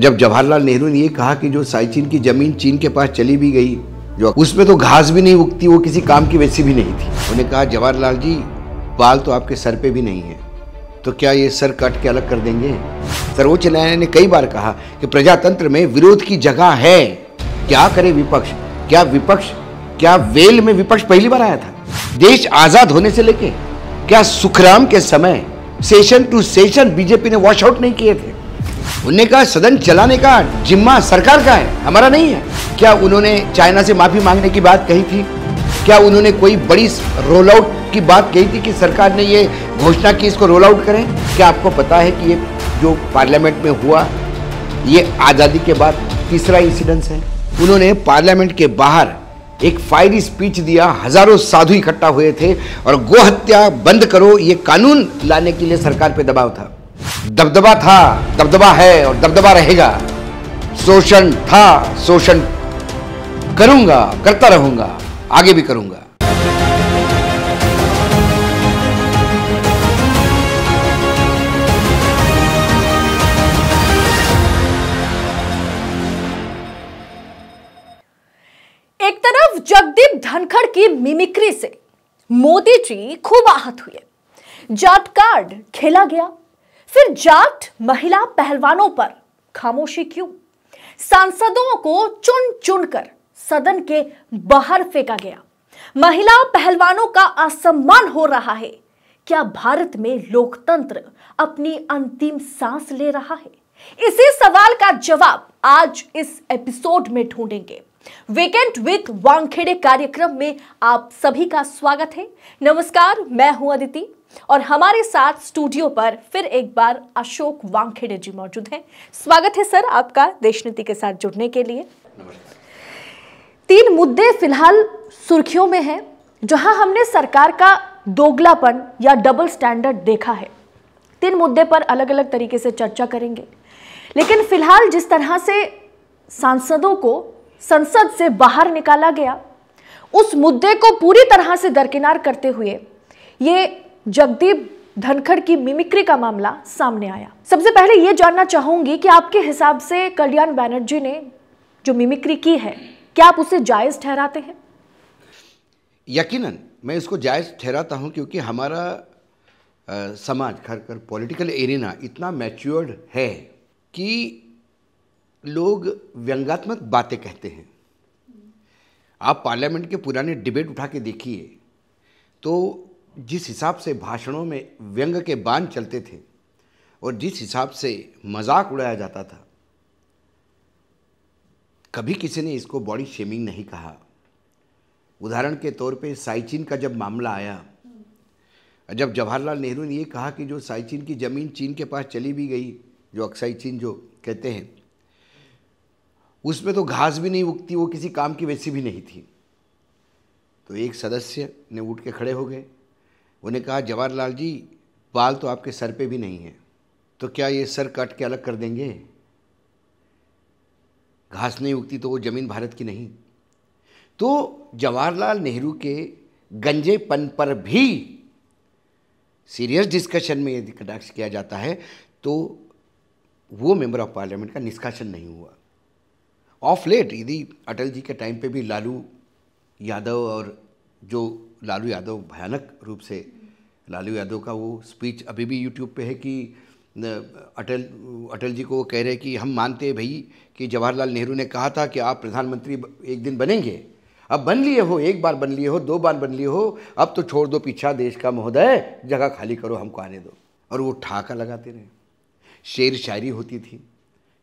जब जवाहरलाल नेहरू ने ये कहा कि जो साइचिन की ज़मीन चीन के पास चली भी गई जो उसमें तो घास भी नहीं उगती वो किसी काम की वैसी भी नहीं थी उन्होंने कहा जवाहरलाल जी बाल तो आपके सर पे भी नहीं है तो क्या ये सर काट के अलग कर देंगे सर्वोच्च न्यायालय ने कई बार कहा कि प्रजातंत्र में विरोध की जगह है क्या करे विपक्ष क्या विपक्ष क्या वेल में विपक्ष पहली बार आया था देश आजाद होने से लेके क्या सुखराम के समय सेशन टू सेशन बीजेपी ने वॉश आउट नहीं किए थे उन्होंने कहा सदन चलाने का जिम्मा सरकार का है हमारा नहीं है क्या उन्होंने चाइना से माफी मांगने की बात कही थी क्या उन्होंने कोई बड़ी रोल आउट की बात कही थी कि सरकार ने ये घोषणा की इसको रोल आउट करें क्या आपको पता है कि ये जो पार्लियामेंट में हुआ ये आज़ादी के बाद तीसरा इंसिडेंस है उन्होंने पार्लियामेंट के बाहर एक फायरी स्पीच दिया हजारों साधु इकट्ठा हुए थे और गोहत्या बंद करो ये कानून लाने के लिए सरकार पे दबाव था दबदबा था दबदबा है और दबदबा रहेगा शोषण था शोषण करूंगा करता रहूंगा आगे भी करूंगा एक तरफ जगदीप धनखड़ की मिमिक्री से मोदी जी खूब आहत हुए जाट कार्ड खेला गया फिर जाट महिला पहलवानों पर खामोशी क्यों सांसदों को चुन चुनकर सदन के बाहर फेंका गया महिला पहलवानों का असम्मान हो रहा है क्या भारत में लोकतंत्र अपनी अंतिम सांस ले रहा है इसी सवाल का जवाब आज इस एपिसोड में ढूंढेंगे वीकेंड विद वांगखेड़े कार्यक्रम में आप सभी का स्वागत है नमस्कार मैं हूं अदिति और हमारे साथ स्टूडियो पर फिर एक बार अशोक वांगखेड़े जी मौजूद हैं स्वागत है सर आपका देशनीति के साथ जुड़ने के लिए तीन मुद्दे फिलहाल सुर्खियों में हैं जहां हमने सरकार का दोगलापन या डबल स्टैंडर्ड देखा है तीन मुद्दे पर अलग अलग तरीके से चर्चा करेंगे लेकिन फिलहाल जिस तरह से सांसदों को संसद से बाहर निकाला गया उस मुद्दे को पूरी तरह से दरकिनार करते हुए ये जगदीप धनखड़ की मिमिक्री का मामला सामने आया सबसे पहले ये जानना चाहूंगी कि आपके हिसाब से कल्याण बैनर्जी ने जो मिमिक्री की है क्या आप उसे जायज ठहराते हैं यकीनन मैं इसको जायज ठहराता हूं क्योंकि हमारा आ, समाज खासकर पॉलिटिकल एरिना इतना मैच्योर्ड है कि लोग व्यंगात्मक बातें कहते हैं आप पार्लियामेंट के पुराने डिबेट उठा के देखिए तो जिस हिसाब से भाषणों में व्यंग के बांध चलते थे और जिस हिसाब से मजाक उड़ाया जाता था कभी किसी ने इसको बॉडी शेमिंग नहीं कहा उदाहरण के तौर पे साइचिन का जब मामला आया जब जवाहरलाल नेहरू ने ये कहा कि जो साइचिन की ज़मीन चीन के पास चली भी गई जो अक्साई चीन जो कहते हैं उसमें तो घास भी नहीं उगती वो किसी काम की वैसी भी नहीं थी तो एक सदस्य ने उठ के खड़े हो गए उन्हें कहा जवाहरलाल जी बाल तो आपके सर पे भी नहीं है तो क्या ये सर काट के अलग कर देंगे घास नहीं उगती तो वो ज़मीन भारत की नहीं तो जवाहरलाल नेहरू के गंजेपन पर भी सीरियस डिस्कशन में यदि कटाक्ष किया जाता है तो वो मेंबर ऑफ पार्लियामेंट का निष्कासन नहीं हुआ ऑफ लेट यदि अटल जी के टाइम पे भी लालू यादव और जो लालू यादव भयानक रूप से लालू यादव का वो स्पीच अभी भी यूट्यूब पे है कि अटल अटल जी को वो कह रहे कि हम मानते हैं भाई कि जवाहरलाल नेहरू ने कहा था कि आप प्रधानमंत्री एक दिन बनेंगे अब बन लिए हो एक बार बन लिए हो दो बार बन लिए हो अब तो छोड़ दो पीछा देश का महोदय जगह खाली करो हमको आने दो और वो ठाका लगाते रहे शेर शायरी होती थी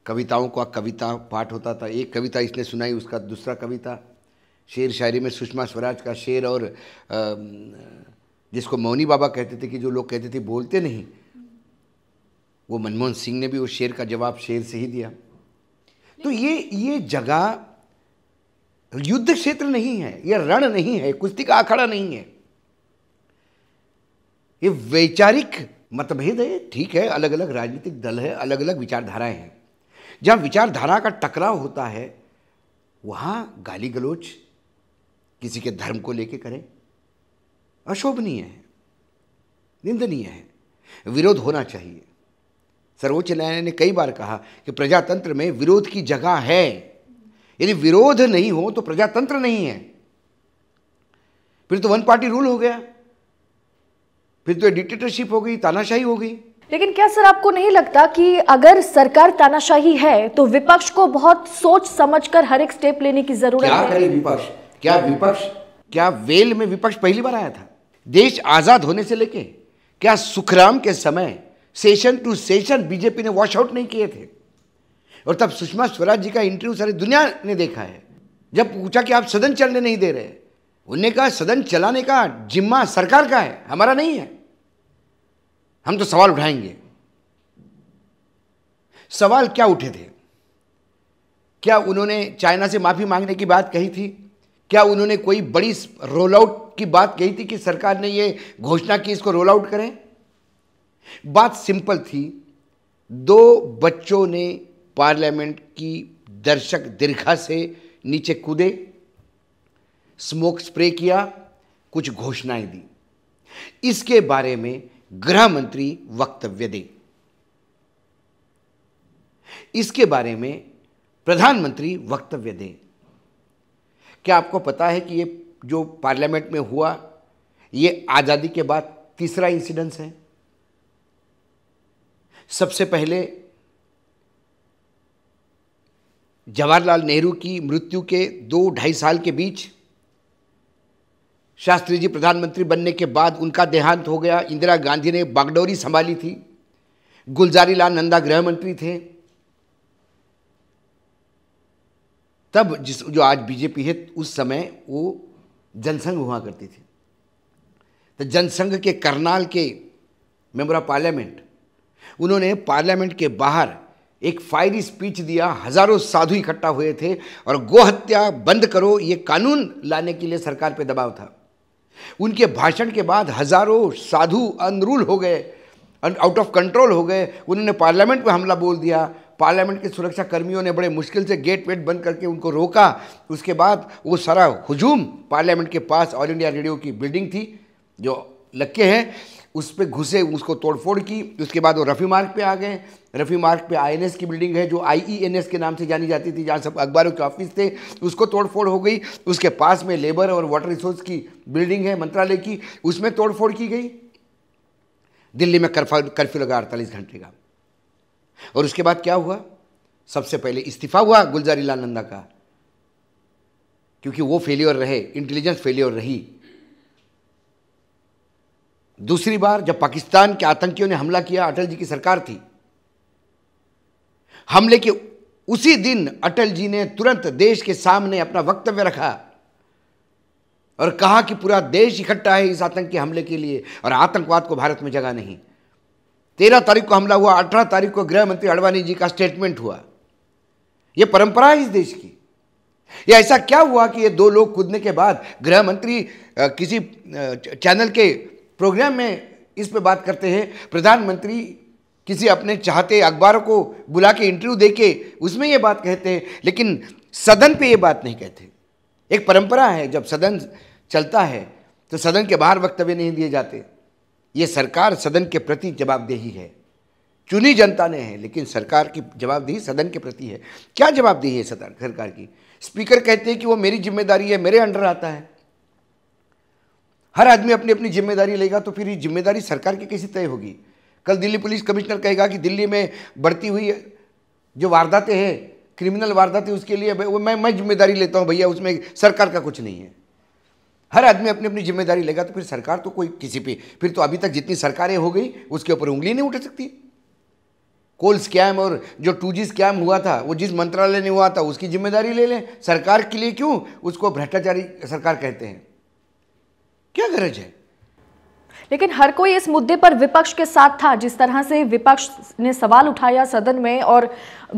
कविताओं का कविता पाठ होता था एक कविता इसने सुनाई उसका दूसरा कविता शेर शायरी में सुषमा स्वराज का शेर और जिसको मौनी बाबा कहते थे कि जो लोग कहते थे बोलते नहीं वो मनमोहन सिंह ने भी उस शेर का जवाब शेर से ही दिया तो ये ये जगह युद्ध क्षेत्र नहीं है यह रण नहीं है कुश्ती का अखाड़ा नहीं है ये वैचारिक मतभेद है ठीक है अलग अलग राजनीतिक दल है अलग अलग विचारधाराएं हैं जहाँ विचारधारा का टकराव होता है वहाँ गाली गलोच किसी के धर्म को लेके करें अशोभनीय है निंदनीय है विरोध होना चाहिए सर्वोच्च न्यायालय ने कई बार कहा कि प्रजातंत्र में विरोध की जगह है यदि विरोध नहीं हो तो प्रजातंत्र नहीं है फिर तो वन पार्टी रूल हो गया फिर तो डिक्टेटरशिप हो गई तानाशाही हो गई लेकिन क्या सर आपको नहीं लगता कि अगर सरकार तानाशाही है तो विपक्ष को बहुत सोच समझकर हर एक स्टेप लेने की जरूरत क्या है? विपक्ष क्या विपक्ष क्या वेल में विपक्ष पहली बार आया था देश आजाद होने से लेके क्या सुखराम के समय सेशन टू सेशन बीजेपी ने वॉश आउट नहीं किए थे और तब सुषमा स्वराज जी का इंटरव्यू सारी दुनिया ने देखा है जब पूछा कि आप सदन चलने नहीं दे रहे उन्होंने कहा सदन चलाने का जिम्मा सरकार का है हमारा नहीं है हम तो सवाल उठाएंगे सवाल क्या उठे थे क्या उन्होंने चाइना से माफ़ी मांगने की बात कही थी क्या उन्होंने कोई बड़ी रोल आउट की बात कही थी कि सरकार ने यह घोषणा की इसको रोल आउट करें बात सिंपल थी दो बच्चों ने पार्लियामेंट की दर्शक दीर्घा से नीचे कूदे स्मोक स्प्रे किया कुछ घोषणाएं दी इसके बारे में गृह मंत्री वक्तव्य दें इसके बारे में प्रधानमंत्री वक्तव्य दें क्या आपको पता है कि ये जो पार्लियामेंट में हुआ ये आज़ादी के बाद तीसरा इंसिडेंस है सबसे पहले जवाहरलाल नेहरू की मृत्यु के दो ढाई साल के बीच शास्त्री जी प्रधानमंत्री बनने के बाद उनका देहांत हो गया इंदिरा गांधी ने बागडोरी संभाली थी गुलजारी लाल नंदा गृह मंत्री थे तब जिस जो आज बीजेपी है उस समय वो जनसंघ हुआ करती थी तो जनसंघ के करनाल के मेंबर ऑफ पार्लियामेंट उन्होंने पार्लियामेंट के बाहर एक फायरी स्पीच दिया हजारों साधु इकट्ठा हुए थे और गोहत्या बंद करो ये कानून लाने के लिए सरकार पे दबाव था उनके भाषण के बाद हजारों साधु अनरूल हो गए आउट ऑफ कंट्रोल हो गए उन्होंने पार्लियामेंट में हमला बोल दिया पार्लियामेंट के सुरक्षा कर्मियों ने बड़े मुश्किल से गेट वेट बंद करके उनको रोका उसके बाद वो सारा हुजूम पार्लियामेंट के पास ऑल इंडिया रेडियो की बिल्डिंग थी जो लक्के हैं उस पर घुसे उसको तोड़फोड़ की उसके बाद वो रफ़ी मार्ग पे आ गए रफ़ी मार्ग पे आईएनएस की बिल्डिंग है जो आईईएनएस e के नाम से जानी जाती थी जहाँ सब अखबारों के ऑफिस थे उसको तोड़फोड़ हो गई उसके पास में लेबर और वाटर रिसोर्स की बिल्डिंग है मंत्रालय की उसमें तोड़फोड़ की गई दिल्ली में कर्फ्यू लगा अड़तालीस घंटे का और उसके बाद क्या हुआ सबसे पहले इस्तीफा हुआ गुलजारी लाल नंदा का क्योंकि वो फेलियर रहे इंटेलिजेंस फेलियर रही दूसरी बार जब पाकिस्तान के आतंकियों ने हमला किया अटल जी की सरकार थी हमले के उसी दिन अटल जी ने तुरंत देश के सामने अपना वक्तव्य रखा और कहा कि पूरा देश इकट्ठा है इस आतंकी हमले के लिए और आतंकवाद को भारत में जगह नहीं तेरह तारीख को हमला हुआ अठारह तारीख को गृह मंत्री अडवाणी जी का स्टेटमेंट हुआ यह परंपरा है इस देश की यह ऐसा क्या हुआ कि ये दो लोग कूदने के बाद गृह मंत्री किसी चैनल के प्रोग्राम में इस पर बात करते हैं प्रधानमंत्री किसी अपने चाहते अखबारों को बुला के इंटरव्यू दे के उसमें ये बात कहते हैं लेकिन सदन पे ये बात नहीं कहते एक परंपरा है जब सदन चलता है तो सदन के बाहर वक्तव्य नहीं दिए जाते ये सरकार सदन के प्रति जवाबदेही है चुनी जनता ने है लेकिन सरकार की जवाबदेही सदन के प्रति है क्या जवाबदेही है सदन सरकार की स्पीकर कहते हैं कि वो मेरी जिम्मेदारी है मेरे अंडर आता है हर आदमी अपनी अपनी जिम्मेदारी लेगा तो फिर ये जिम्मेदारी सरकार की कैसी तय होगी कल दिल्ली पुलिस कमिश्नर कहेगा कि दिल्ली में बढ़ती हुई जो वारदातें हैं क्रिमिनल वारदातें उसके लिए वो मैं मैं जिम्मेदारी लेता हूँ भैया उसमें सरकार का कुछ नहीं है हर आदमी अपनी अपनी जिम्मेदारी लेगा तो फिर सरकार तो कोई किसी पे फिर तो अभी तक जितनी सरकारें हो गई उसके ऊपर उंगली नहीं उठा सकती कोल स्कैम और जो टू जी स्कैम हुआ था वो जिस मंत्रालय ने हुआ था उसकी जिम्मेदारी ले लें सरकार के लिए क्यों उसको भ्रष्टाचारी सरकार कहते हैं क्या गरज है लेकिन हर कोई इस मुद्दे पर विपक्ष के साथ था जिस तरह से विपक्ष ने सवाल उठाया सदन में और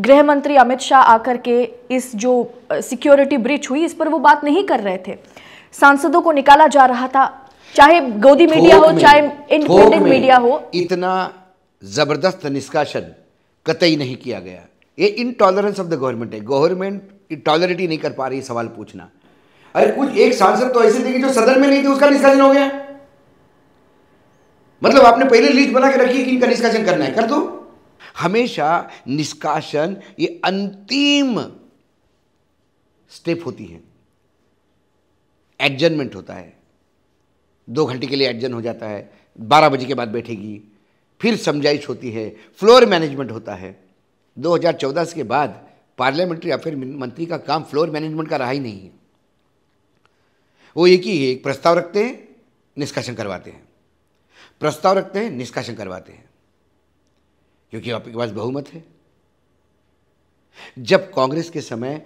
गृह मंत्री अमित शाह आकर के इस जो सिक्योरिटी ब्रिज हुई इस पर वो बात नहीं कर रहे थे सांसदों को निकाला जा रहा था चाहे गोदी मीडिया हो चाहे इंडिपेंडेंट मीडिया हो इतना जबरदस्त निष्कासन कतई नहीं किया गया ये इनटॉलरेंस ऑफ द गवर्नमेंट है गवर्नमेंट टॉलरेट ही नहीं कर पा रही सवाल पूछना अरे कुछ एक सांसद तो ऐसे थे कि जो सदन में नहीं थे उसका निष्कासन हो गया मतलब आपने पहले लिस्ट बना के रखी है कि इनका निष्कासन करना है कर दो हमेशा निष्कासन ये अंतिम स्टेप होती है एडजनमेंट होता है दो घंटे के लिए एडजन हो जाता है बारह बजे के बाद बैठेगी फिर समझाइश होती है फ्लोर मैनेजमेंट होता है 2014 के बाद पार्लियामेंट्री या फिर मंत्री का काम फ्लोर मैनेजमेंट का रहा ही नहीं है वो एक ही एक प्रस्ताव रखते हैं निष्कासन करवाते हैं प्रस्ताव रखते हैं निष्कासन करवाते हैं क्योंकि आपके पास बहुमत है जब कांग्रेस के समय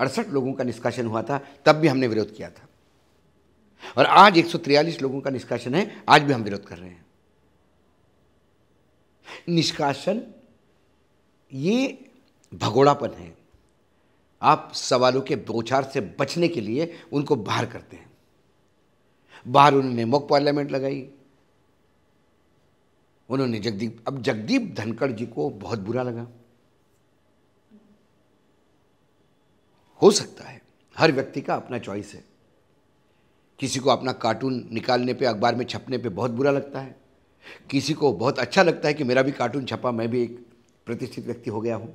अड़सठ लोगों का निष्कासन हुआ था तब भी हमने विरोध किया था और आज एक लोगों का निष्कासन है आज भी हम विरोध कर रहे हैं निष्कासन ये भगोड़ापन है आप सवालों के बोछार से बचने के लिए उनको बाहर करते हैं बाहर उन्होंने मॉक पार्लियामेंट लगाई उन्होंने जगदीप अब जगदीप धनखड़ जी को बहुत बुरा लगा हो सकता है हर व्यक्ति का अपना चॉइस है किसी को अपना कार्टून निकालने पे अखबार में छपने पे बहुत बुरा लगता है किसी को बहुत अच्छा लगता है कि मेरा भी कार्टून छपा मैं भी एक प्रतिष्ठित व्यक्ति हो गया हूँ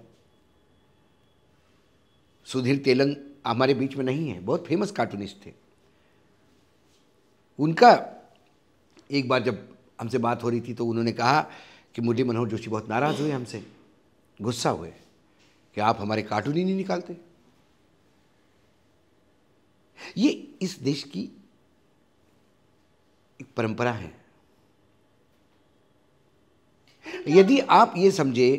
सुधीर तेलंग हमारे बीच में नहीं है बहुत फेमस कार्टूनिस्ट थे उनका एक बार जब हमसे बात हो रही थी तो उन्होंने कहा कि मुरली मनोहर जोशी बहुत नाराज़ हुए हमसे गुस्सा हुए कि आप हमारे कार्टून ही नहीं निकालते ये इस देश की एक परंपरा है यदि आप ये समझे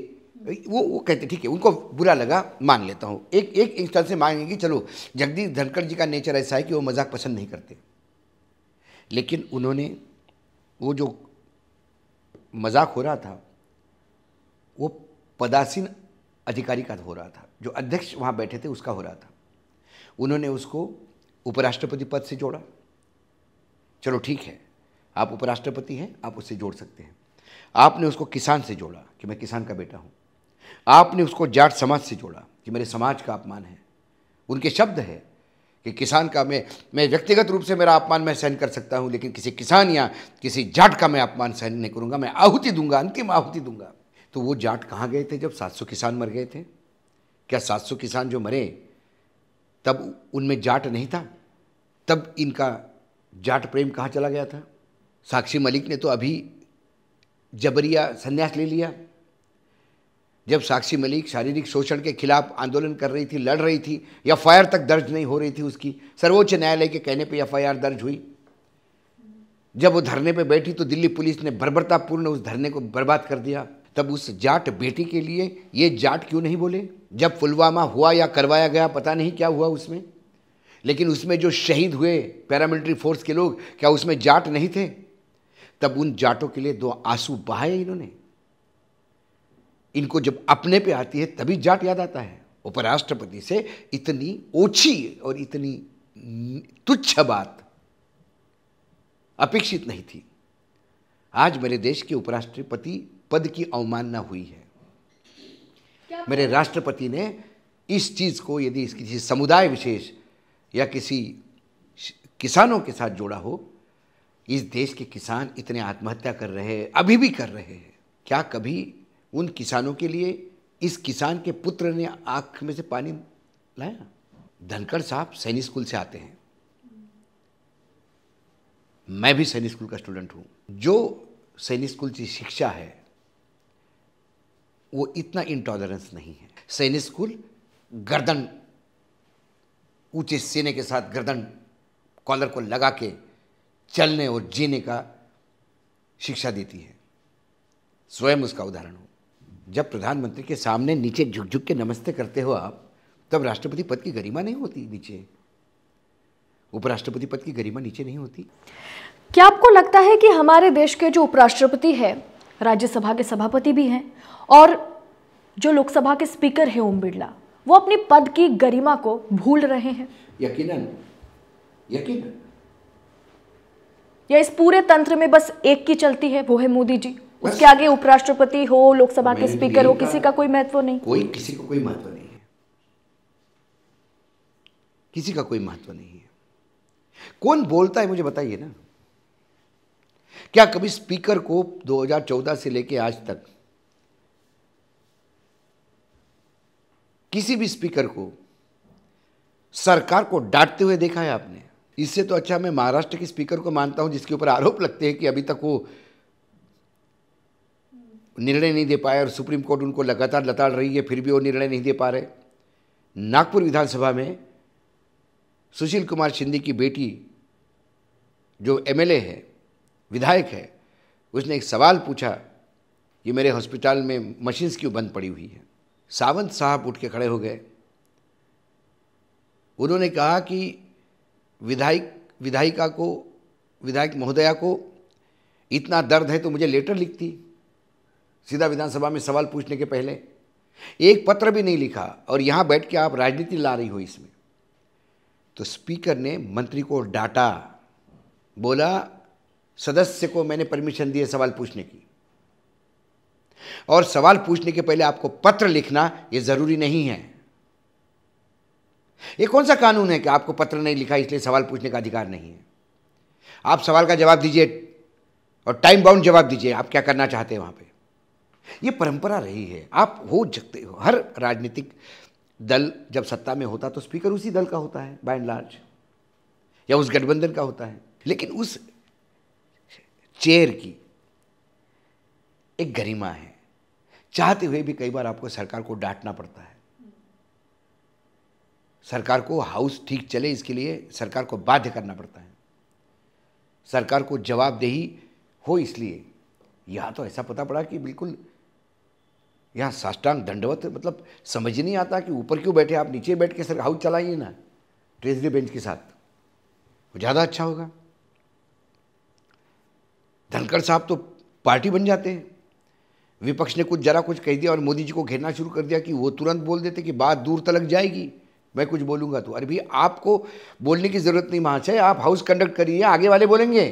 वो वो कहते ठीक है उनको बुरा लगा मान लेता हूँ एक एक इंस्टेंस से मांगेंगे चलो जगदीश धनखड़ जी का नेचर ऐसा है कि वो मजाक पसंद नहीं करते लेकिन उन्होंने वो जो मजाक हो रहा था वो पदासीन अधिकारी का हो रहा था जो अध्यक्ष वहाँ बैठे थे उसका हो रहा था उन्होंने उसको उपराष्ट्रपति पद से जोड़ा चलो ठीक है आप उपराष्ट्रपति हैं आप उससे जोड़ सकते हैं आपने उसको किसान से जोड़ा कि मैं किसान का बेटा हूँ आपने उसको जाट समाज से जोड़ा कि मेरे समाज का अपमान है उनके शब्द है कि किसान का मैं मैं व्यक्तिगत रूप से मेरा अपमान मैं सहन कर सकता हूँ लेकिन किसी किसान या किसी जाट का मैं अपमान सहन नहीं करूँगा मैं आहुति दूंगा अंतिम आहुति दूंगा तो वो जाट कहाँ गए थे जब 700 किसान मर गए थे क्या 700 किसान जो मरे तब उनमें जाट नहीं था तब इनका जाट प्रेम कहाँ चला गया था साक्षी मलिक ने तो अभी जबरिया संन्यास ले लिया जब साक्षी मलिक शारीरिक शोषण के खिलाफ आंदोलन कर रही थी लड़ रही थी एफ तक दर्ज नहीं हो रही थी उसकी सर्वोच्च न्यायालय के कहने पर एफ दर्ज हुई जब वो धरने पर बैठी तो दिल्ली पुलिस ने बर्बरतापूर्ण उस धरने को बर्बाद कर दिया तब उस जाट बेटी के लिए ये जाट क्यों नहीं बोले जब पुलवामा हुआ या करवाया गया पता नहीं क्या हुआ उसमें लेकिन उसमें जो शहीद हुए पैरामिलिट्री फोर्स के लोग क्या उसमें जाट नहीं थे तब उन जाटों के लिए दो आंसू बहाए इन्होंने इनको जब अपने पे आती है तभी जाट याद आता है उपराष्ट्रपति से इतनी ओछी और इतनी तुच्छ बात अपेक्षित नहीं थी आज मेरे देश के उपराष्ट्रपति पद की अवमानना हुई है मेरे राष्ट्रपति ने इस चीज़ को यदि किसी समुदाय विशेष या किसी किसानों के साथ जोड़ा हो इस देश के किसान इतने आत्महत्या कर रहे हैं अभी भी कर रहे हैं क्या कभी उन किसानों के लिए इस किसान के पुत्र ने आंख में से पानी लाया धनखड़ साहब सैनिक स्कूल से आते हैं मैं भी सैनिक स्कूल का स्टूडेंट हूं जो सैनिक स्कूल की शिक्षा है वो इतना इंटॉलरेंस नहीं है सैनिक स्कूल गर्दन ऊंचे सीने के साथ गर्दन कॉलर को लगा के चलने और जीने का शिक्षा देती है स्वयं उसका उदाहरण हो जब प्रधानमंत्री के सामने नीचे झुक झुक के नमस्ते करते हो आप तब राष्ट्रपति पद की गरिमा नहीं होती नीचे उपराष्ट्रपति पद की गरिमा नीचे नहीं होती क्या आपको लगता है कि हमारे देश के जो उपराष्ट्रपति है राज्यसभा के सभापति भी हैं और जो लोकसभा के स्पीकर हैं ओम बिरला वो अपने पद की गरिमा को भूल रहे हैं यकीनन यकीन या इस पूरे तंत्र में बस एक की चलती है वो है मोदी जी उसके आगे उपराष्ट्रपति हो लोकसभा के स्पीकर हो किसी का कोई महत्व नहीं कोई किसी का को कोई महत्व नहीं है किसी का कोई महत्व नहीं है कौन बोलता है मुझे बताइए ना क्या कभी स्पीकर को 2014 से लेकर आज तक किसी भी स्पीकर को सरकार को डांटते हुए देखा है आपने इससे तो अच्छा मैं महाराष्ट्र के स्पीकर को मानता हूं जिसके ऊपर आरोप लगते हैं कि अभी तक वो निर्णय नहीं दे पाए और सुप्रीम कोर्ट उनको लगातार लताड़ रही है फिर भी वो निर्णय नहीं दे पा रहे नागपुर विधानसभा में सुशील कुमार शिंदे की बेटी जो एमएलए है विधायक है उसने एक सवाल पूछा कि मेरे हॉस्पिटल में मशीन्स क्यों बंद पड़ी हुई है सावंत साहब उठ के खड़े हो गए उन्होंने कहा कि विधायक विधायिका को विधायक महोदया को इतना दर्द है तो मुझे लेटर लिखती सीधा विधानसभा में सवाल पूछने के पहले एक पत्र भी नहीं लिखा और यहां बैठ के आप राजनीति ला रही हो इसमें तो स्पीकर ने मंत्री को डांटा बोला सदस्य को मैंने परमिशन दी है सवाल पूछने की और सवाल पूछने के पहले आपको पत्र लिखना यह ज़रूरी नहीं है यह कौन सा कानून है कि आपको पत्र नहीं लिखा इसलिए सवाल पूछने का अधिकार नहीं है आप सवाल का जवाब दीजिए और टाइम बाउंड जवाब दीजिए आप क्या करना चाहते हैं वहां पे ये परंपरा रही है आप हो सकते हो हर राजनीतिक दल जब सत्ता में होता तो स्पीकर उसी दल का होता है बाय एंड लार्ज या उस गठबंधन का होता है लेकिन उस चेयर की एक गरिमा है चाहते हुए भी कई बार आपको सरकार को डांटना पड़ता है सरकार को हाउस ठीक चले इसके लिए सरकार को बाध्य करना पड़ता है सरकार को जवाबदेही हो इसलिए यहां तो ऐसा पता पड़ा कि बिल्कुल यहाँ साष्टांग दंडवत मतलब समझ नहीं आता कि ऊपर क्यों बैठे आप नीचे बैठ के सर हाउस चलाइए ना ट्रेजरी बेंच के साथ वो ज़्यादा अच्छा होगा धनखड़ साहब तो पार्टी बन जाते हैं विपक्ष ने कुछ जरा कुछ कह दिया और मोदी जी को घेरना शुरू कर दिया कि वो तुरंत बोल देते कि बात दूर तलक जाएगी मैं कुछ बोलूंगा तो अरे भाई आपको बोलने की ज़रूरत नहीं महाशय आप हाउस कंडक्ट करिए आगे वाले बोलेंगे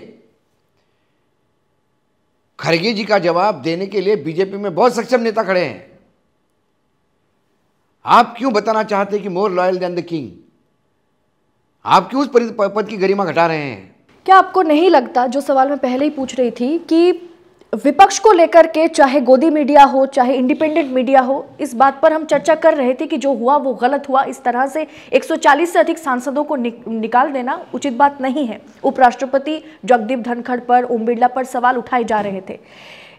खड़गे जी का जवाब देने के लिए बीजेपी में बहुत सक्षम नेता खड़े हैं आप क्यों बताना चाहते कि more loyal than the king आप क्यों उस पद की गरिमा घटा रहे हैं क्या आपको नहीं लगता जो सवाल मैं पहले ही पूछ रही थी कि विपक्ष को लेकर के चाहे गोदी मीडिया हो चाहे इंडिपेंडेंट मीडिया हो इस बात पर हम चर्चा कर रहे थे कि जो हुआ वो गलत हुआ इस तरह से 140 से अधिक सांसदों को नि, निकाल देना उचित बात नहीं है उपराष्ट्रपति जगदीप धनखड़ पर ओम बिरला पर सवाल उठाए जा रहे थे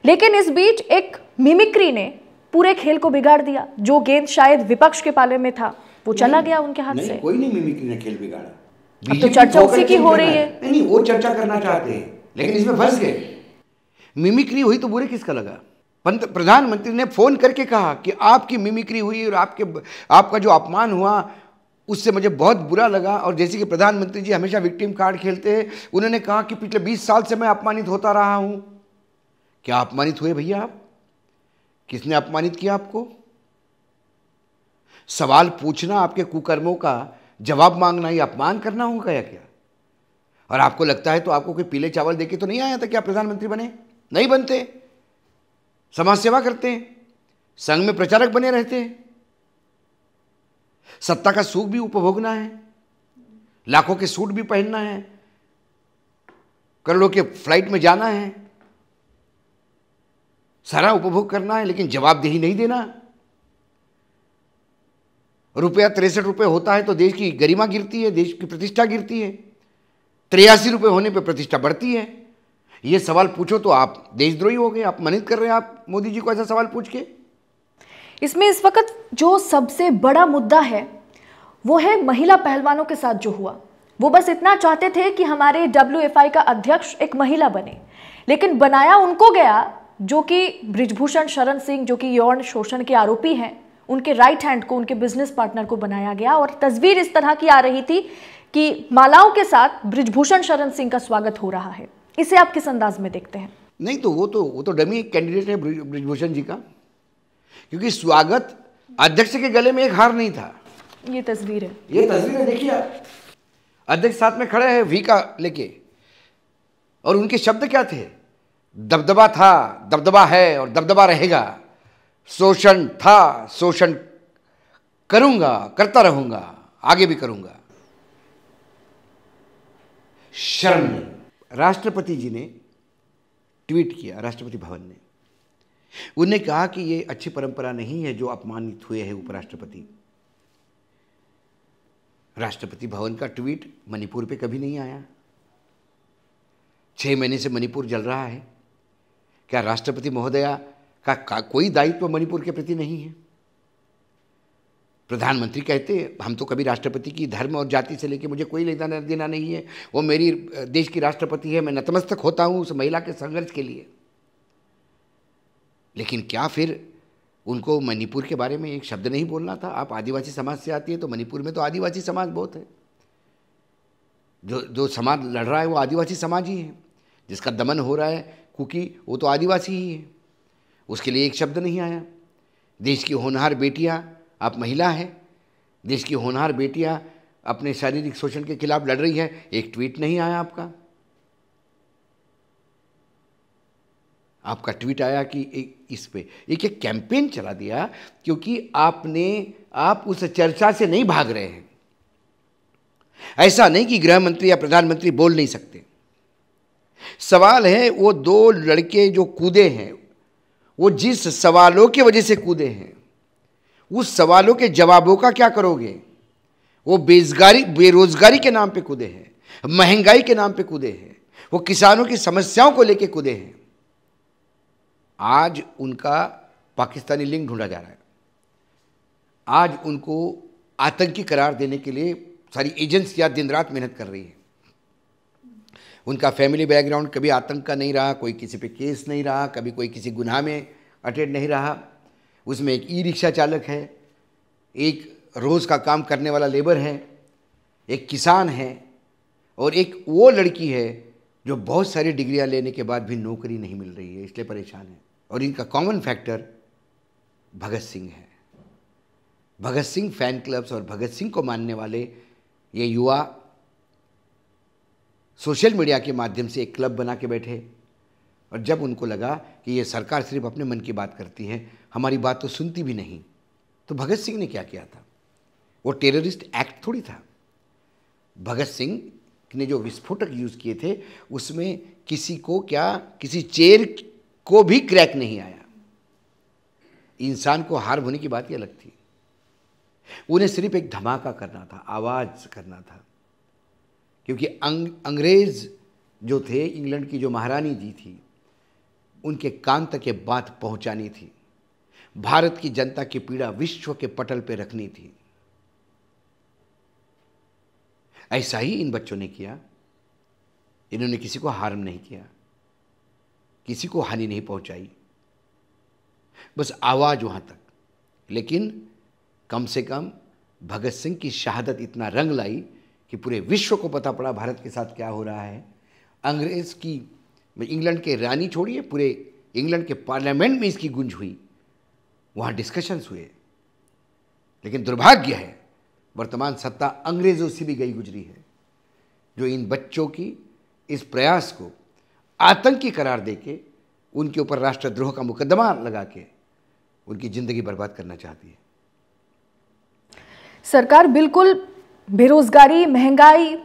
लेकिन इस बीच एक मिमिक्री ने पूरे खेल को बिगाड़ दिया जो गेंद शायद विपक्ष के पाले में था वो चला गया उनके हाथ से कोई नहीं मिमिक्री ने खेल बिगाड़ा तो चर्चा उसी की हो रही है नहीं वो चर्चा करना चाहते हैं लेकिन इसमें फंस गए मिमिक्री हुई तो बुरे किसका लगा प्रधानमंत्री ने फ़ोन करके कहा कि आपकी मिमिक्री हुई और आपके आपका जो अपमान हुआ उससे मुझे बहुत बुरा लगा और जैसे कि प्रधानमंत्री जी हमेशा विक्टिम कार्ड खेलते हैं उन्होंने कहा कि पिछले 20 साल से मैं अपमानित होता रहा हूं क्या अपमानित हुए भैया आप किसने अपमानित किया आपको सवाल पूछना आपके कुकर्मों का जवाब मांगना ही अपमान करना होगा या क्या और आपको लगता है तो आपको कोई पीले चावल देके तो नहीं आया था कि आप प्रधानमंत्री बने नहीं बनते समाज सेवा करते हैं संघ में प्रचारक बने रहते हैं सत्ता का सुख भी उपभोगना है लाखों के सूट भी पहनना है करोड़ों के फ्लाइट में जाना है सारा उपभोग करना है लेकिन जवाबदेही नहीं देना रुपया तिरसठ रुपये होता है तो देश की गरिमा गिरती है देश की प्रतिष्ठा गिरती है त्रियासी रुपये होने पर प्रतिष्ठा बढ़ती है ये सवाल पूछो तो आप देशद्रोही हो गए आप मनित कर रहे हैं आप मोदी जी को ऐसा सवाल पूछ के इसमें इस वक्त जो सबसे बड़ा मुद्दा है वो है महिला पहलवानों के साथ जो हुआ वो बस इतना चाहते थे कि हमारे डब्ल्यू का अध्यक्ष एक महिला बने लेकिन बनाया उनको गया जो कि ब्रिजभूषण शरण सिंह जो कि यौन शोषण के आरोपी हैं उनके राइट हैंड को उनके बिजनेस पार्टनर को बनाया गया और तस्वीर इस तरह की आ रही थी कि मालाओं के साथ ब्रिजभूषण शरण सिंह का स्वागत हो रहा है इसे आप किस अंदाज में देखते हैं नहीं तो वो तो वो तो डमी कैंडिडेट है ब्रिजभूषण जी का क्योंकि स्वागत अध्यक्ष के गले में एक हार नहीं था ये तस्वीर है ये तस्वीर है देखिए आप अध्यक्ष साथ में खड़े हैं वी का लेके और उनके शब्द क्या थे दबदबा था दबदबा है और दबदबा रहेगा शोषण था शोषण करूंगा करता रहूंगा आगे भी करूंगा शर्म नहीं राष्ट्रपति जी ने ट्वीट किया राष्ट्रपति भवन ने उन्हें कहा कि ये अच्छी परंपरा नहीं है जो अपमानित हुए हैं उपराष्ट्रपति राष्ट्रपति भवन का ट्वीट मणिपुर पे कभी नहीं आया छह महीने से मणिपुर जल रहा है क्या राष्ट्रपति महोदया का, का कोई दायित्व मणिपुर के प्रति नहीं है प्रधानमंत्री कहते हैं हम तो कभी राष्ट्रपति की धर्म और जाति से लेके मुझे कोई लेना देना नहीं है वो मेरी देश की राष्ट्रपति है मैं नतमस्तक होता हूँ उस महिला के संघर्ष के लिए लेकिन क्या फिर उनको मणिपुर के बारे में एक शब्द नहीं बोलना था आप आदिवासी समाज से आती है तो मणिपुर में तो आदिवासी समाज बहुत है जो जो समाज लड़ रहा है वो आदिवासी समाज ही है जिसका दमन हो रहा है क्योंकि वो तो आदिवासी ही है उसके लिए एक शब्द नहीं आया देश की होनहार बेटियाँ आप महिला हैं देश की होनहार बेटियां अपने शारीरिक शोषण के खिलाफ लड़ रही हैं एक ट्वीट नहीं आया आपका आपका ट्वीट आया कि इस पे एक एक कैंपेन चला दिया क्योंकि आपने आप उस चर्चा से नहीं भाग रहे हैं ऐसा नहीं कि गृह मंत्री या प्रधानमंत्री बोल नहीं सकते सवाल है वो दो लड़के जो कूदे हैं वो जिस सवालों की वजह से कूदे हैं उस सवालों के जवाबों का क्या करोगे वो बेजगारी बेरोजगारी के नाम पे कूदे हैं महंगाई के नाम पे कूदे हैं वो किसानों की समस्याओं को लेके कूदे हैं आज उनका पाकिस्तानी लिंक ढूंढा जा रहा है आज उनको आतंकी करार देने के लिए सारी एजेंसियां दिन रात मेहनत कर रही है उनका फैमिली बैकग्राउंड कभी आतंक का नहीं रहा कोई किसी पे केस नहीं रहा कभी कोई किसी गुनाह में अटेड नहीं रहा उसमें एक ई रिक्शा चालक है एक रोज़ का काम करने वाला लेबर है एक किसान है और एक वो लड़की है जो बहुत सारी डिग्रियां लेने के बाद भी नौकरी नहीं मिल रही है इसलिए परेशान है और इनका कॉमन फैक्टर भगत सिंह है भगत सिंह फैन क्लब्स और भगत सिंह को मानने वाले ये युवा सोशल मीडिया के माध्यम से एक क्लब बना के बैठे और जब उनको लगा कि ये सरकार सिर्फ अपने मन की बात करती है हमारी बात तो सुनती भी नहीं तो भगत सिंह ने क्या किया था वो टेररिस्ट एक्ट थोड़ी था भगत सिंह ने जो विस्फोटक यूज़ किए थे उसमें किसी को क्या किसी चेयर को भी क्रैक नहीं आया इंसान को हार होने की बात ही अलग थी उन्हें सिर्फ एक धमाका करना था आवाज़ करना था क्योंकि अंग अंग्रेज़ जो थे इंग्लैंड की जो महारानी जी थी उनके कान तक ये बात पहुंचानी थी भारत की जनता की पीड़ा विश्व के पटल पर रखनी थी ऐसा ही इन बच्चों ने किया इन्होंने किसी को हार्म नहीं किया किसी को हानि नहीं पहुंचाई बस आवाज़ वहां तक लेकिन कम से कम भगत सिंह की शहादत इतना रंग लाई कि पूरे विश्व को पता पड़ा भारत के साथ क्या हो रहा है अंग्रेज़ की इंग्लैंड के रानी छोड़िए पूरे इंग्लैंड के पार्लियामेंट में इसकी गूंज हुई वहाँ डिस्कशंस हुए लेकिन दुर्भाग्य है वर्तमान सत्ता अंग्रेज़ों से भी गई गुजरी है जो इन बच्चों की इस प्रयास को आतंकी करार देके उनके ऊपर राष्ट्रद्रोह का मुकदमा लगा के उनकी ज़िंदगी बर्बाद करना चाहती है सरकार बिल्कुल बेरोजगारी महंगाई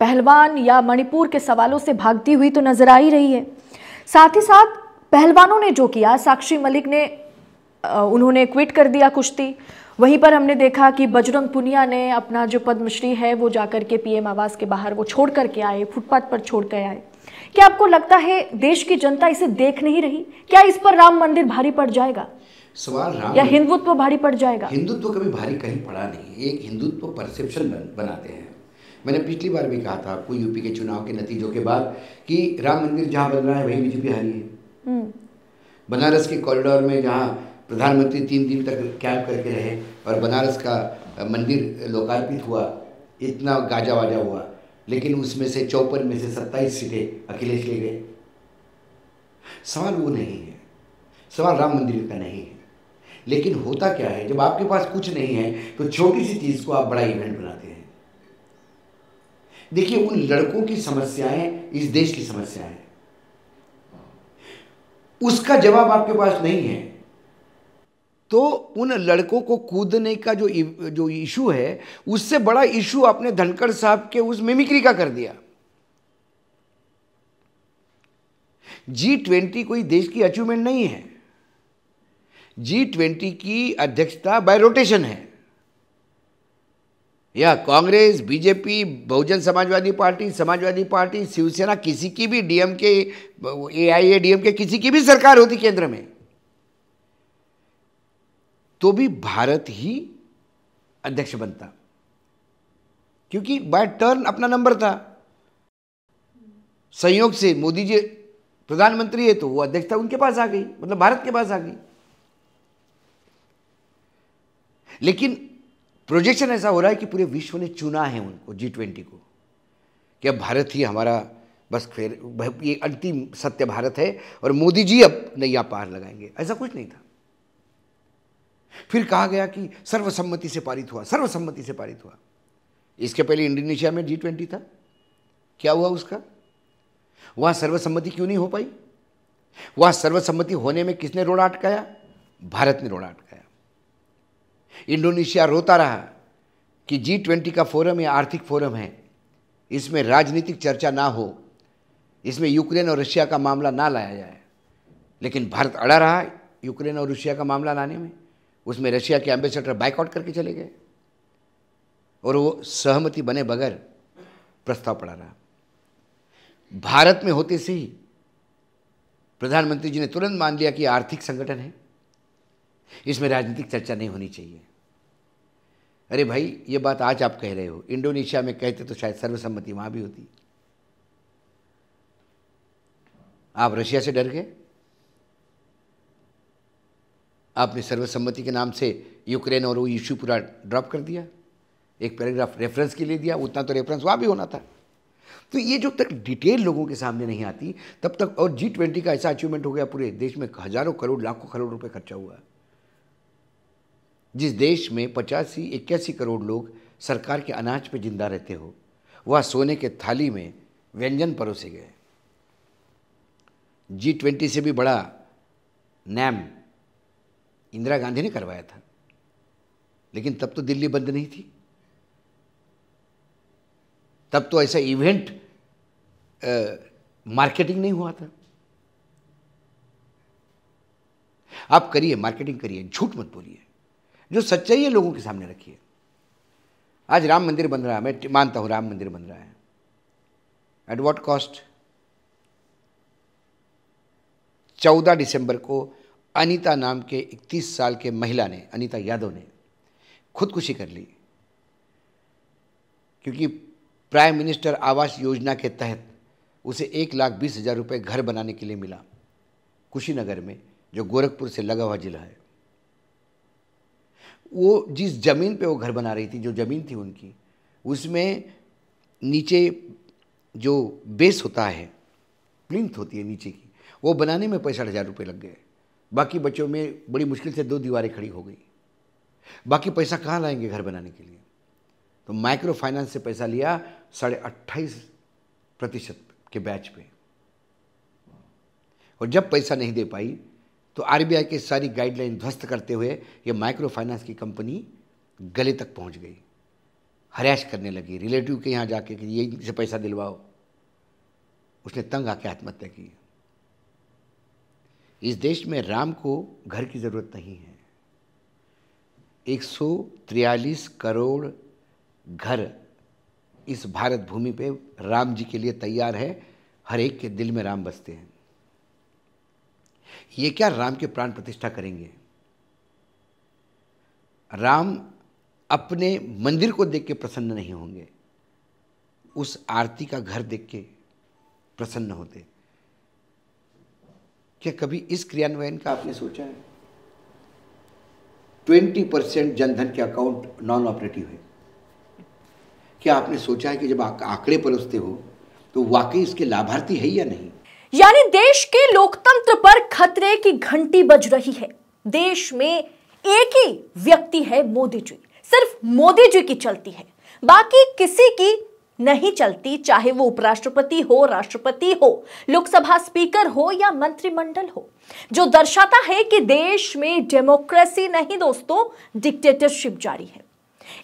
पहलवान या मणिपुर के सवालों से भागती हुई तो नजर आ ही रही है साथ ही साथ पहलवानों ने जो किया साक्षी मलिक ने उन्होंने क्विट कर दिया कुश्ती वहीं पर हमने देखा कि बजरंग पुनिया ने अपना जो पद्मश्री है वो जाकर के पीएम आवास के बाहर वो छोड़ करके आए फुटपाथ पर छोड़ कर आए क्या आपको लगता है देश की जनता इसे देख नहीं रही क्या इस पर राम मंदिर भारी पड़ जाएगा सवाल राम या हिंदुत्व भारी पड़ जाएगा हिंदुत्व कभी भारी कहीं पड़ा नहीं एक हिंदुत्व परसेप्शन बन, बनाते हैं मैंने पिछली बार भी कहा था आपको यूपी के चुनाव के नतीजों के बाद कि राम मंदिर जहाँ बन रहा है वही बीजेपी हारी है हम्म। बनारस के कॉरिडोर में जहाँ प्रधानमंत्री तीन दिन तक कैंप करके रहे और बनारस का मंदिर लोकार्पित हुआ इतना गाजा वाजा हुआ लेकिन उसमें से चौपन में से सत्ताईस सीटें अखिलेश ले गए सवाल वो नहीं है सवाल राम मंदिर का नहीं है लेकिन होता क्या है जब आपके पास कुछ नहीं है तो छोटी सी चीज़ को आप बड़ा इवेंट बनाते हैं देखिए उन लड़कों की समस्याएं इस देश की समस्याएं उसका जवाब आपके पास नहीं है तो उन लड़कों को कूदने का जो जो इशू है उससे बड़ा इशू आपने धनखड़ साहब के उस मिमिक्री का कर दिया जी ट्वेंटी कोई देश की अचीवमेंट नहीं है जी ट्वेंटी की अध्यक्षता बाय रोटेशन है या Congress BJP Bahujan Samajwadi party Samajwadi party Shiv Sena किसी की भी डीएम के ए आई ए डीएम के किसी की भी सरकार होती केंद्र में तो भी भारत ही अध्यक्ष बनता क्योंकि बाय टर्न अपना नंबर था संयोग से मोदी जी प्रधानमंत्री है तो वो अध्यक्षता उनके पास आ गई मतलब भारत के पास आ गई लेकिन प्रोजेक्शन ऐसा हो रहा है कि पूरे विश्व ने चुना है उनको जी ट्वेंटी को कि अब भारत ही हमारा बस फिर ये अंतिम सत्य भारत है और मोदी जी अब नैया पार लगाएंगे ऐसा कुछ नहीं था फिर कहा गया कि सर्वसम्मति से पारित हुआ सर्वसम्मति से पारित हुआ इसके पहले इंडोनेशिया में जी ट्वेंटी था क्या हुआ उसका वहां सर्वसम्मति क्यों नहीं हो पाई वहां सर्वसम्मति होने में किसने रोड़ा अटकाया भारत ने रोड़ा अटकाया इंडोनेशिया रोता रहा कि जी ट्वेंटी का फोरम या आर्थिक फोरम है इसमें राजनीतिक चर्चा ना हो इसमें यूक्रेन और रशिया का मामला ना लाया जाए लेकिन भारत अड़ा रहा यूक्रेन और रशिया का मामला लाने में उसमें रशिया के एम्बेसडर बाइकआउट करके चले गए और वो सहमति बने बगैर प्रस्ताव पड़ा रहा भारत में होते से ही प्रधानमंत्री जी ने तुरंत मान लिया कि आर्थिक संगठन है इसमें राजनीतिक चर्चा नहीं होनी चाहिए अरे भाई ये बात आज आप कह रहे हो इंडोनेशिया में कहते तो शायद सर्वसम्मति वहां भी होती आप रशिया से डर गए आपने सर्वसम्मति के नाम से यूक्रेन और वो इश्यू पूरा ड्रॉप कर दिया एक पैराग्राफ रेफरेंस के लिए दिया उतना तो रेफरेंस वहाँ भी होना था तो ये जब तक डिटेल लोगों के सामने नहीं आती तब तक और जी ट्वेंटी का ऐसा अचीवमेंट हो गया पूरे देश में हज़ारों करोड़ लाखों करोड़ रुपए खर्चा हुआ जिस देश में पचासी इक्यासी करोड़ लोग सरकार के अनाज पे जिंदा रहते हो वह सोने के थाली में व्यंजन परोसे गए जी ट्वेंटी से भी बड़ा नैम इंदिरा गांधी ने करवाया था लेकिन तब तो दिल्ली बंद नहीं थी तब तो ऐसा इवेंट मार्केटिंग नहीं हुआ था आप करिए मार्केटिंग करिए झूठ मत बोलिए जो सच्चाई है लोगों के सामने रखिए आज राम मंदिर बन रहा है मैं मानता हूं राम मंदिर बन रहा है एट व्हाट कॉस्ट चौदह दिसंबर को अनीता नाम के 31 साल के महिला ने अनीता यादव ने खुदकुशी कर ली क्योंकि प्राइम मिनिस्टर आवास योजना के तहत उसे एक लाख बीस हज़ार रुपये घर बनाने के लिए मिला कुशीनगर में जो गोरखपुर से लगा हुआ जिला है वो जिस ज़मीन पे वो घर बना रही थी जो ज़मीन थी उनकी उसमें नीचे जो बेस होता है प्लिंथ होती है नीचे की वो बनाने में पैंसठ हज़ार रुपये लग गए बाकी बच्चों में बड़ी मुश्किल से दो दीवारें खड़ी हो गई बाकी पैसा कहाँ लाएंगे घर बनाने के लिए तो माइक्रो फाइनेंस से पैसा लिया साढ़े अट्ठाईस प्रतिशत के बैच पे और जब पैसा नहीं दे पाई तो आरबीआई के सारी गाइडलाइन ध्वस्त करते हुए ये माइक्रो फाइनेंस की कंपनी गले तक पहुंच गई हरैश करने लगी रिलेटिव के यहाँ जाके कि ये इनसे पैसा दिलवाओ उसने तंग आके आत्महत्या की इस देश में राम को घर की ज़रूरत नहीं है एक करोड़ घर इस भारत भूमि पे राम जी के लिए तैयार है हर एक के दिल में राम बसते हैं ये क्या राम के प्राण प्रतिष्ठा करेंगे राम अपने मंदिर को देख के प्रसन्न नहीं होंगे उस आरती का घर देख के प्रसन्न होते क्या कभी इस क्रियान्वयन का आपने सोचा है ट्वेंटी परसेंट जनधन के अकाउंट नॉन ऑपरेटिव है क्या आपने सोचा है कि जब आंकड़े परोसते हो तो वाकई इसके लाभार्थी है या नहीं यानी देश के लोकतंत्र पर खतरे की घंटी बज रही है देश में एक ही व्यक्ति है मोदी जी सिर्फ मोदी जी की चलती है बाकी किसी की नहीं चलती चाहे वो उपराष्ट्रपति हो राष्ट्रपति हो लोकसभा स्पीकर हो या मंत्रिमंडल हो जो दर्शाता है कि देश में डेमोक्रेसी नहीं दोस्तों डिक्टेटरशिप जारी है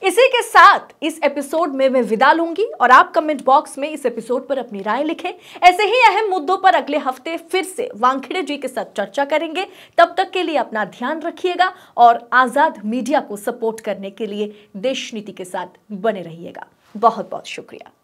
इसी के साथ इस एपिसोड में मैं विदा लूंगी और आप कमेंट बॉक्स में इस एपिसोड पर अपनी राय लिखें ऐसे ही अहम मुद्दों पर अगले हफ्ते फिर से वांखेड़े जी के साथ चर्चा करेंगे तब तक के लिए अपना ध्यान रखिएगा और आज़ाद मीडिया को सपोर्ट करने के लिए देश नीति के साथ बने रहिएगा बहुत बहुत शुक्रिया